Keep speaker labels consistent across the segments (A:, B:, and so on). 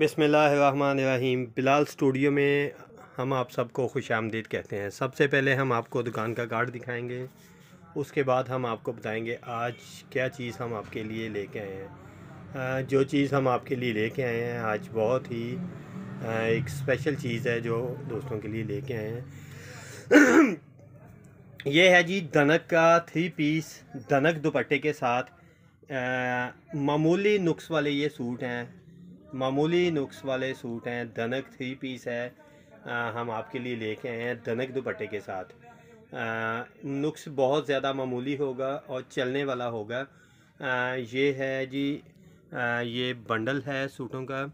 A: बिसमीम बिलाल स्टूडियो में हम आप सबको खुश आमदीद कहते हैं सबसे पहले हम आपको दुकान का कार्ड दिखाएंगे उसके बाद हम आपको बताएंगे आज क्या चीज़ हम आपके लिए लेके आए हैं जो चीज़ हम आपके लिए लेके आए हैं आज बहुत ही एक स्पेशल चीज़ है जो दोस्तों के लिए लेके आए हैं ये है जी दनक का थ्री पीस दनक दुपट्टे के साथ मामूली नुक्स वाले ये सूट हैं मामूली नुक्स वाले सूट हैं दनक थ्री पीस है आ, हम आपके लिए लेके आए हैं दनक दुपट्टे के साथ आ, नुक्स बहुत ज़्यादा मामूली होगा और चलने वाला होगा आ, ये है जी आ, ये बंडल है सूटों का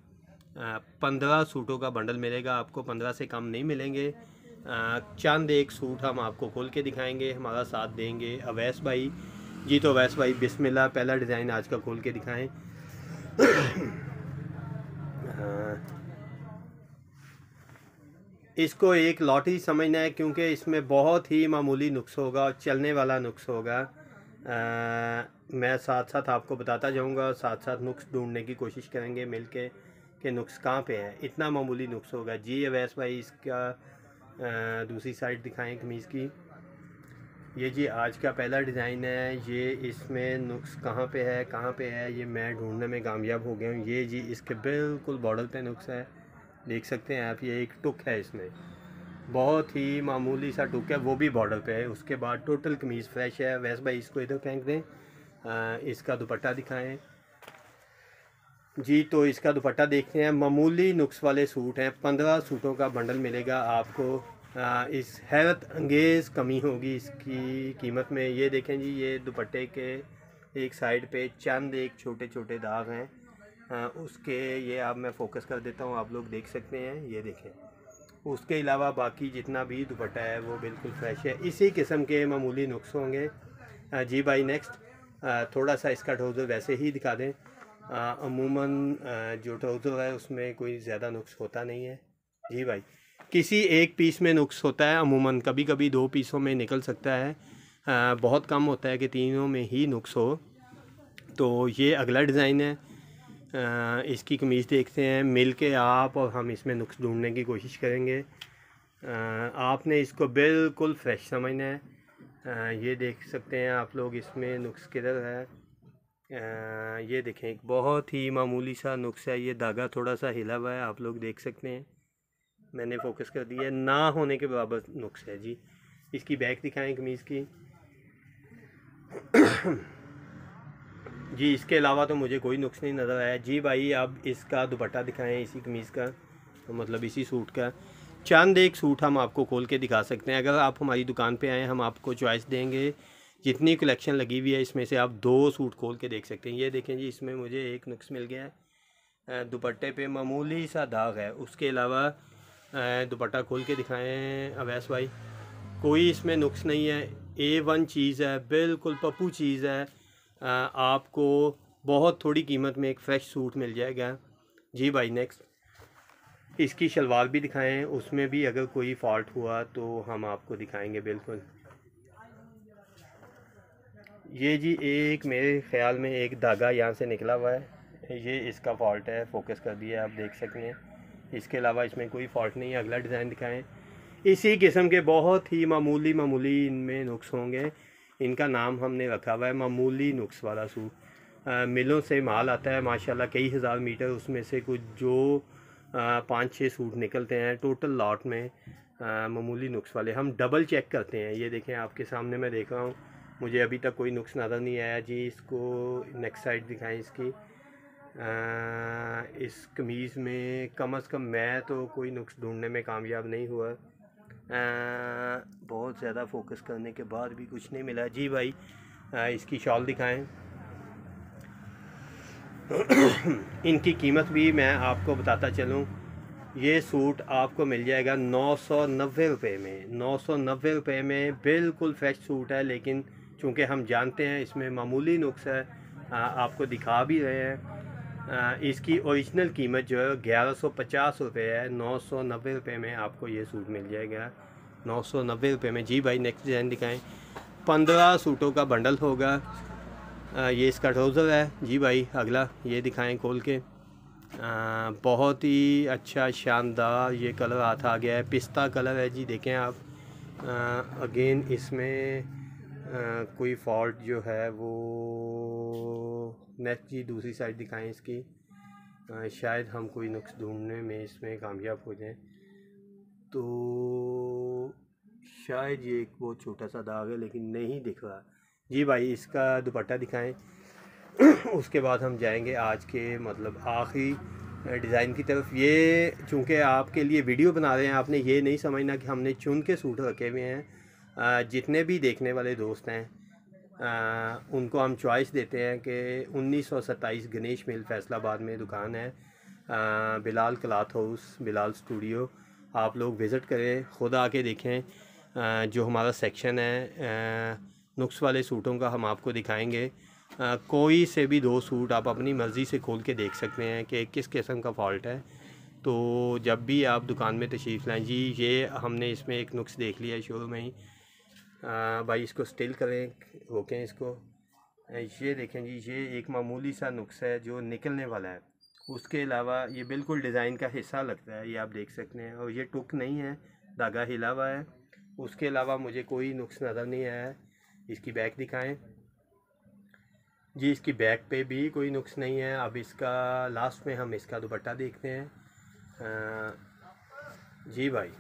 A: पंद्रह सूटों का बंडल मिलेगा आपको पंद्रह से कम नहीं मिलेंगे चंद एक सूट हम आपको खोल के दिखाएंगे हमारा साथ देंगे अवैस भाई जी तो अवैस भाई बिस्मिल्लाह पहला डिज़ाइन आज का खोल के दिखाएं इसको एक लॉटरी समझना है क्योंकि इसमें बहुत ही मामूली नुक्स होगा और चलने वाला नुक्स होगा आ, मैं साथ साथ आपको बताता जाऊंगा और साथ साथ नुक्स ढूंढने की कोशिश करेंगे मिल के कि नुक्स कहाँ पे है इतना मामूली नुक्स होगा जी अवैस भाई इसका आ, दूसरी साइड दिखाएं कमीज़ की ये जी आज का पहला डिज़ाइन है ये इसमें नुक्स कहाँ पे है कहाँ पे है ये मैं ढूंढने में कामयाब हो गया हूँ ये जी इसके बिल्कुल बॉर्डर पे नुक्स है देख सकते हैं आप ये एक टुक है इसमें बहुत ही मामूली सा टुक है वो भी बॉर्डर पे है उसके बाद टोटल कमीज़ फ्रेश है वैस भाई इसको इधर फेंक दें आ, इसका दुपट्टा दिखाएं जी तो इसका दुपट्टा देखते हैं मामूली नुक्स वाले सूट हैं पंद्रह सूटों का बंडल मिलेगा आपको आ, इस हैरत अंगेज़ कमी होगी इसकी कीमत में ये देखें जी ये दुपट्टे के एक साइड पे चंद एक छोटे छोटे दाग हैं उसके ये आप मैं फ़ोकस कर देता हूँ आप लोग देख सकते हैं ये देखें उसके अलावा बाकी जितना भी दुपट्टा है वो बिल्कुल फ्रेश है इसी किस्म के मामूली नुक्स होंगे जी भाई नेक्स्ट थोड़ा सा इसका ट्राउज़र वैसे ही दिखा दें अमूमन जो ट्राउज़र है उसमें कोई ज़्यादा नुक्स होता नहीं है जी भाई किसी एक पीस में नुक्स होता है अमूमन कभी कभी दो पीसों में निकल सकता है आ, बहुत कम होता है कि तीनों में ही नुक्स हो तो ये अगला डिज़ाइन है इसकी कमीज़ देखते हैं मिल के आप और हम इसमें नुख्स ढूंढने की कोशिश करेंगे आपने इसको बिल्कुल फ्रेश समझना है ये देख सकते हैं आप लोग इसमें नुक्स किधर है ये देखें एक बहुत ही मामूली सा नुस्ख़ है ये धागा थोड़ा सा हिला हुआ है आप लोग देख सकते हैं मैंने फोकस कर दिया ना होने के बराबर नुख्स है जी इसकी बैक दिखाएं कमीज़ की जी इसके अलावा तो मुझे कोई नुक्स नहीं नज़र आया जी भाई अब इसका दुपट्टा दिखाएं इसी कमीज़ का तो मतलब इसी सूट का चंद एक सूट हम आपको खोल के दिखा सकते हैं अगर आप हमारी दुकान पे आएँ हम आपको चॉइस देंगे जितनी कलेक्शन लगी हुई है इसमें से आप दो सूट खोल के देख सकते हैं ये देखें जी इसमें मुझे एक नुक्स मिल गया है दुपट्टे पर मामूली सा दाग है उसके अलावा दुपट्टा खोल के दिखाएँ अवैस भाई कोई इसमें नुक्स नहीं है ए वन चीज़ है बिल्कुल पप्पू चीज़ है आपको बहुत थोड़ी कीमत में एक फ़्रेश सूट मिल जाएगा जी भाई नेक्स्ट इसकी शलवार भी दिखाएं उसमें भी अगर कोई फॉल्ट हुआ तो हम आपको दिखाएंगे बिल्कुल ये जी एक मेरे ख्याल में एक धागा यहाँ से निकला हुआ है ये इसका फॉल्ट है फोकस कर दिया आप देख सकते हैं इसके अलावा इसमें कोई फॉल्ट नहीं है अगला डिज़ाइन दिखाएं इसी किस्म के बहुत ही मामूली मामूली इनमें नुक्स होंगे इनका नाम हमने रखा हुआ है मामूली नुक्स वाला सूप मिलों से माल आता है माशाल्लाह कई हज़ार मीटर उसमें से कुछ जो पाँच छः सूट निकलते हैं टोटल लॉट में मामूली नुक्स वाले हम डबल चेक करते हैं ये देखें आपके सामने मैं देख रहा हूँ मुझे अभी तक कोई नुक्स नज़र नहीं आया जी इसको नेक्स्ट साइड दिखाएं इसकी आ, इस कमीज़ में कम अज़ कम मैं तो कोई नुक्स ढूंढने में कामयाब नहीं हुआ बहुत ज़्यादा फोकस करने के बाद भी कुछ नहीं मिला जी भाई आ, इसकी शॉल दिखाएं इनकी कीमत भी मैं आपको बताता चलूं ये सूट आपको मिल जाएगा नौ सौ नब्बे रुपये में नौ सौ नब्बे रुपये में बिल्कुल फ्रेश सूट है लेकिन चूँकि हम जानते हैं इसमें मामूली नुक्स है आ, आपको दिखा भी रहे हैं इसकी ओरिजिनल कीमत जो है ग्यारह सौ पचास रुपये है नौ सौ नब्बे रुपये में आपको ये सूट मिल जाएगा नौ सौ नब्बे रुपये में जी भाई नेक्स्ट डिज़ाइन दिखाएं पंद्रह सूटों का बंडल होगा ये इसका ट्राउज़र है जी भाई अगला ये दिखाएं खोल के आ, बहुत ही अच्छा शानदार ये कलर हाथ आ गया है पिस्ता कलर है जी देखें आप आ, अगेन इसमें कोई फॉल्ट जो है वो नेक्स्ट जी दूसरी साइड दिखाएं इसकी शायद हम कोई नुक्स ढूंढने में इसमें कामयाब हो जाएं तो शायद ये एक बहुत छोटा सा दाग है लेकिन नहीं दिख रहा जी भाई इसका दुपट्टा दिखाएं उसके बाद हम जाएंगे आज के मतलब आखिरी डिज़ाइन की तरफ ये चूँकि आपके लिए वीडियो बना रहे हैं आपने ये नहीं समझना कि हमने चुन के सूट रखे हुए हैं जितने भी देखने वाले दोस्त हैं आ, उनको हम चॉइस देते हैं कि उन्नीस सौ सत्ताईस गणेश मिल फैसलाबाद में दुकान है आ, Bilal cloth house Bilal studio आप लोग विज़िट करें खुद आके देखें आ, जो हमारा सेक्शन है नुक्स वाले सूटों का हम आपको दिखाएंगे आ, कोई से भी दो सूट आप अपनी मर्ज़ी से खोल के देख सकते हैं कि किस किस्म का फॉल्ट है तो जब भी आप दुकान में तशरीफ़ लाएँ जी ये हमने इसमें एक नुक्स देख लिया है शुरू में ही भाई इसको स्टिल करें रोकें इसको ये देखें जी ये एक मामूली सा नुस्ख है जो निकलने वाला है उसके अलावा ये बिल्कुल डिज़ाइन का हिस्सा लगता है ये आप देख सकते हैं और ये टुक नहीं है धागा हिला हुआ है उसके अलावा मुझे कोई नुस्ख नज़र नहीं आया है इसकी बैक दिखाएं जी इसकी बैक पे भी कोई नुक्स नहीं है अब इसका लास्ट में हम इसका दुपट्टा देखते हैं जी भाई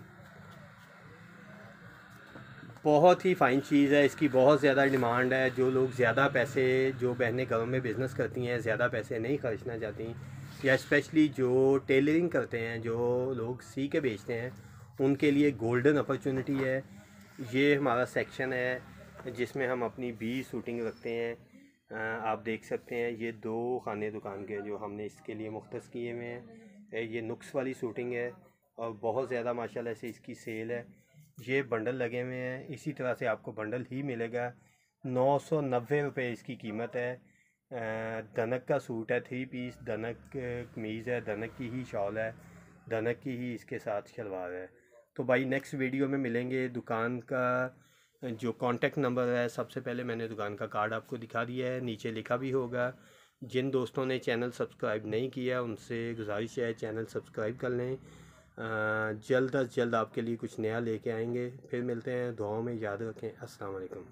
A: बहुत ही फ़ाइन चीज़ है इसकी बहुत ज़्यादा डिमांड है जो लोग ज़्यादा पैसे जो बहनें घरों में बिज़नेस करती हैं ज़्यादा पैसे नहीं खर्चना चाहती या स्पेशली जो टेलरिंग करते हैं जो लोग सी के बेचते हैं उनके लिए गोल्डन अपॉर्चुनिटी है ये हमारा सेक्शन है जिसमें हम अपनी बी शूटिंग रखते हैं आप देख सकते हैं ये दो खाने दुकान के जो हमने इसके लिए मुख्त किए हुए हैं ये नुक्स वाली शूटिंग है और बहुत ज़्यादा माशाल्लाह से इसकी सेल है ये बंडल लगे हुए हैं इसी तरह से आपको बंडल ही मिलेगा नौ सौ नब्बे रुपये इसकी कीमत है दनक का सूट है थ्री पीस दनक कमीज़ है दनक की ही शॉल है दनक की ही इसके साथ शलवार है तो भाई नेक्स्ट वीडियो में मिलेंगे दुकान का जो कांटेक्ट नंबर है सबसे पहले मैंने दुकान का कार्ड आपको दिखा दिया है नीचे लिखा भी होगा जिन दोस्तों ने चैनल सब्सक्राइब नहीं किया उनसे गुजारिश है चैनल सब्सक्राइब कर लें जल्द अज़ जल्द आपके लिए कुछ नया लेके आएंगे फिर मिलते हैं दुआओं में याद रखें अस्सलाम वालेकुम